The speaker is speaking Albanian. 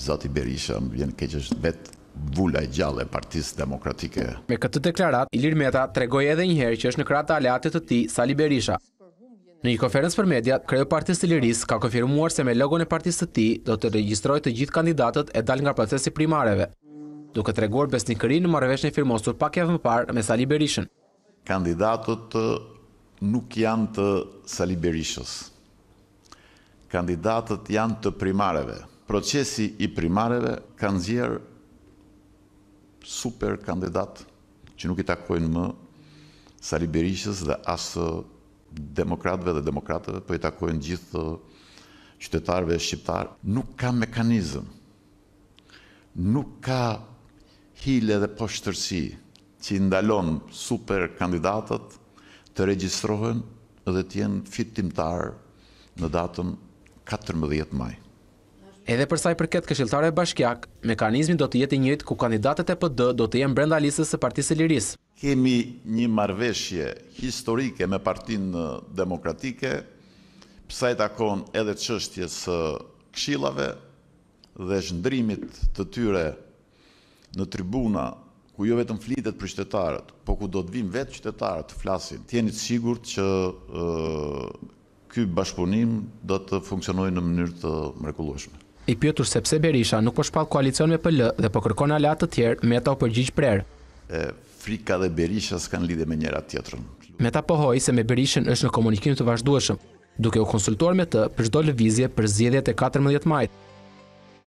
Zoti Berisha më vjen keq është vetë vula e gjallë e Partisë Demokratike. Me këtë deklarat, Ilir Meta tregoi edhe një herë që është në krah të aleatit të tij Sali Berisha. Në një konferencë për media, kreu i Partisë Liris ka konfirmuar se me logon e Partisë së tij do të regjistrojë të gjithë kandidatët e dalë nga procesi primareve, duke treguar besnikërinë në marrëveshjen e firmosur pak javë më parë me Sali Berishën. Kandidatët nuk janë të Sali Berishës. Kandidatët janë të primareve procesi i primareve kanë zjerë super kandidat që nuk i takojnë më Sali Berishës dhe asë demokratëve dhe demokratëve, po i takojnë gjithë qytetarëve e shqiptarë. Nuk ka mekanizëm, nuk ka hile dhe poshtërsi që i ndalon super kandidatët të regjistrohen dhe të jenë fitimtar në datën 14 majë. Edhe për sa i përket këshilltarëve bashkiak, mekanizmi do të jetë i njëjtë ku kandidatet e PD do të jenë brenda listës së Partisë së Lirisë. Kemi një marrëveshje historike me Partinë Demokratike, pse i takon edhe çështjes së këshillave dhe zhndrimit të tyre në tribuna ku jo vetëm flitet për qytetarët, po ku do të vim vetë qytetarët të flasin. tjenit të sigur që ky bashkëpunim do të funksionojë në mënyrë të mrekullueshme i pjotur sepse Berisha nuk po shpall koalicion me PL dhe po kërkon ala të tjerë, ta o përgjigj prerë. E, frika dhe Berisha s'kan lidhje me njëra tjetrën. Meta pohoi se me Berishën është në komunikim të vazhdueshëm, duke u konsultuar me të për çdo lëvizje për zgjedhjet e 14 majit,